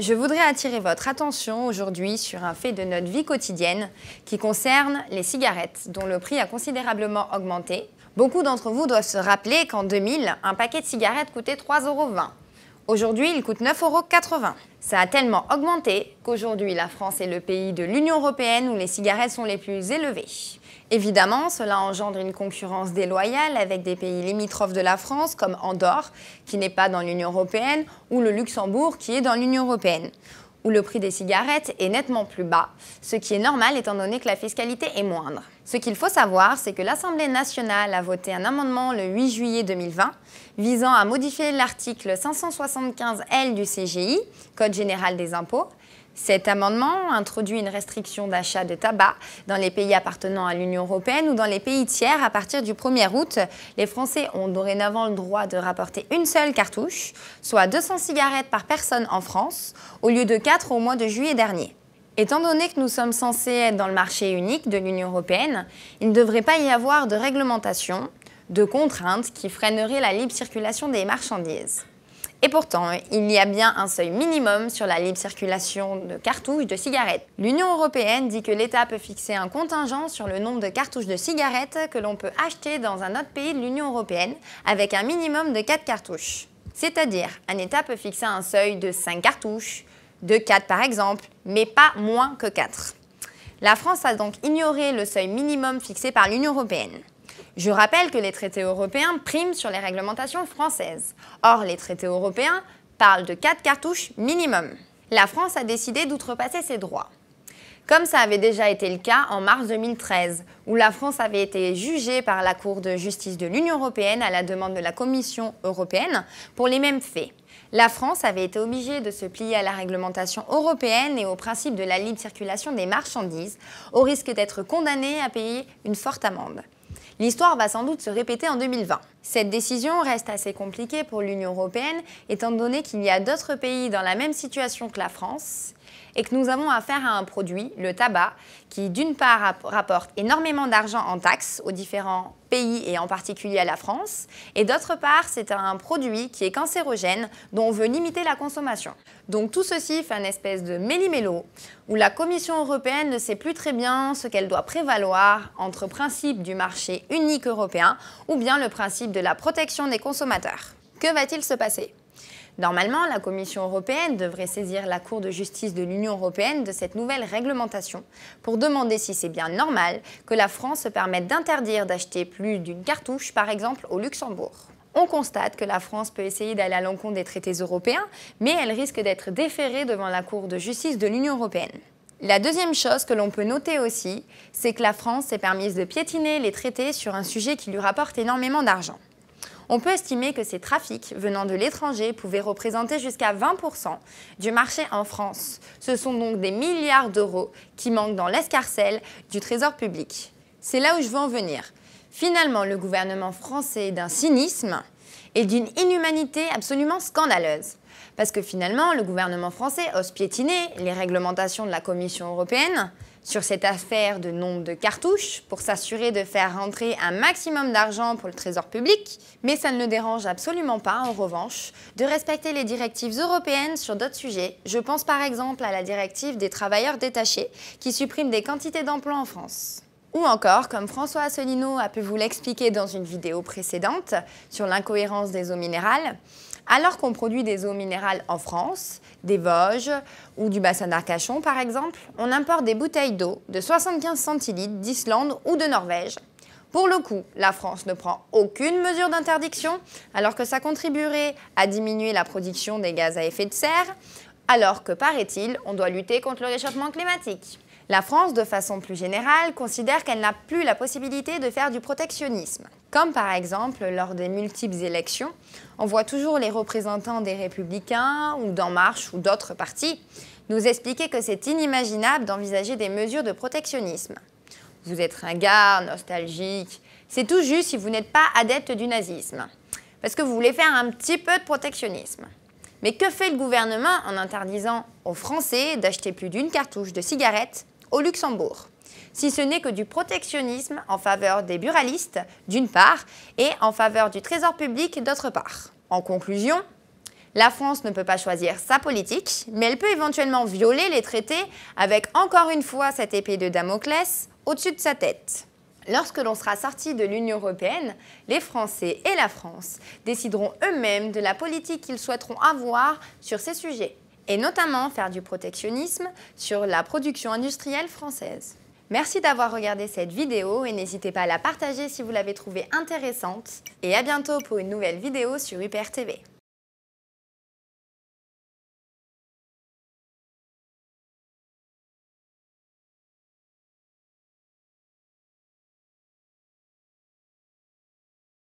Je voudrais attirer votre attention aujourd'hui sur un fait de notre vie quotidienne qui concerne les cigarettes, dont le prix a considérablement augmenté. Beaucoup d'entre vous doivent se rappeler qu'en 2000, un paquet de cigarettes coûtait 3,20 Aujourd'hui, il coûte 9,80 euros. Ça a tellement augmenté qu'aujourd'hui, la France est le pays de l'Union européenne où les cigarettes sont les plus élevées. Évidemment, cela engendre une concurrence déloyale avec des pays limitrophes de la France comme Andorre, qui n'est pas dans l'Union européenne, ou le Luxembourg, qui est dans l'Union européenne, où le prix des cigarettes est nettement plus bas, ce qui est normal étant donné que la fiscalité est moindre. Ce qu'il faut savoir, c'est que l'Assemblée nationale a voté un amendement le 8 juillet 2020 visant à modifier l'article 575L du CGI, Code général des impôts, cet amendement introduit une restriction d'achat de tabac dans les pays appartenant à l'Union européenne ou dans les pays tiers à partir du 1er août. Les Français ont dorénavant le droit de rapporter une seule cartouche, soit 200 cigarettes par personne en France, au lieu de 4 au mois de juillet dernier. Étant donné que nous sommes censés être dans le marché unique de l'Union européenne, il ne devrait pas y avoir de réglementation, de contraintes qui freinerait la libre circulation des marchandises. Et pourtant, il y a bien un seuil minimum sur la libre circulation de cartouches de cigarettes. L'Union européenne dit que l'État peut fixer un contingent sur le nombre de cartouches de cigarettes que l'on peut acheter dans un autre pays de l'Union européenne, avec un minimum de 4 cartouches. C'est-à-dire, un État peut fixer un seuil de 5 cartouches, de 4 par exemple, mais pas moins que 4. La France a donc ignoré le seuil minimum fixé par l'Union européenne. Je rappelle que les traités européens priment sur les réglementations françaises. Or, les traités européens parlent de 4 cartouches minimum. La France a décidé d'outrepasser ses droits. Comme ça avait déjà été le cas en mars 2013, où la France avait été jugée par la Cour de justice de l'Union européenne à la demande de la Commission européenne pour les mêmes faits. La France avait été obligée de se plier à la réglementation européenne et au principe de la libre circulation des marchandises, au risque d'être condamnée à payer une forte amende. L'histoire va sans doute se répéter en 2020. Cette décision reste assez compliquée pour l'Union européenne, étant donné qu'il y a d'autres pays dans la même situation que la France et que nous avons affaire à un produit, le tabac, qui d'une part rapporte énormément d'argent en taxes aux différents pays et en particulier à la France, et d'autre part c'est un produit qui est cancérogène dont on veut limiter la consommation. Donc tout ceci fait un espèce de méli-mélo où la Commission européenne ne sait plus très bien ce qu'elle doit prévaloir entre principe du marché unique européen ou bien le principe de la protection des consommateurs. Que va-t-il se passer Normalement, la Commission européenne devrait saisir la Cour de justice de l'Union européenne de cette nouvelle réglementation pour demander si c'est bien normal que la France se permette d'interdire d'acheter plus d'une cartouche, par exemple, au Luxembourg. On constate que la France peut essayer d'aller à l'encontre des traités européens, mais elle risque d'être déférée devant la Cour de justice de l'Union européenne. La deuxième chose que l'on peut noter aussi, c'est que la France s'est permise de piétiner les traités sur un sujet qui lui rapporte énormément d'argent. On peut estimer que ces trafics venant de l'étranger pouvaient représenter jusqu'à 20% du marché en France. Ce sont donc des milliards d'euros qui manquent dans l'escarcelle du Trésor public. C'est là où je veux en venir. Finalement, le gouvernement français est d'un cynisme et d'une inhumanité absolument scandaleuse. Parce que finalement, le gouvernement français ose piétiner les réglementations de la Commission européenne sur cette affaire de nombre de cartouches pour s'assurer de faire rentrer un maximum d'argent pour le trésor public, mais ça ne le dérange absolument pas, en revanche, de respecter les directives européennes sur d'autres sujets. Je pense par exemple à la directive des travailleurs détachés qui supprime des quantités d'emplois en France. Ou encore, comme François Asselineau a pu vous l'expliquer dans une vidéo précédente sur l'incohérence des eaux minérales, alors qu'on produit des eaux minérales en France, des Vosges ou du bassin d'Arcachon par exemple, on importe des bouteilles d'eau de 75 centilitres d'Islande ou de Norvège. Pour le coup, la France ne prend aucune mesure d'interdiction, alors que ça contribuerait à diminuer la production des gaz à effet de serre, alors que, paraît-il, on doit lutter contre le réchauffement climatique. La France, de façon plus générale, considère qu'elle n'a plus la possibilité de faire du protectionnisme. Comme par exemple lors des multiples élections, on voit toujours les représentants des Républicains ou d'En Marche ou d'autres partis nous expliquer que c'est inimaginable d'envisager des mesures de protectionnisme. Vous êtes un gars nostalgique, c'est tout juste si vous n'êtes pas adepte du nazisme, parce que vous voulez faire un petit peu de protectionnisme. Mais que fait le gouvernement en interdisant aux Français d'acheter plus d'une cartouche de cigarettes? au Luxembourg si ce n'est que du protectionnisme en faveur des buralistes, d'une part, et en faveur du trésor public, d'autre part. En conclusion, la France ne peut pas choisir sa politique, mais elle peut éventuellement violer les traités avec encore une fois cette épée de Damoclès au-dessus de sa tête. Lorsque l'on sera sorti de l'Union européenne, les Français et la France décideront eux-mêmes de la politique qu'ils souhaiteront avoir sur ces sujets et notamment faire du protectionnisme sur la production industrielle française. Merci d'avoir regardé cette vidéo et n'hésitez pas à la partager si vous l'avez trouvée intéressante. Et à bientôt pour une nouvelle vidéo sur HyperTV. TV.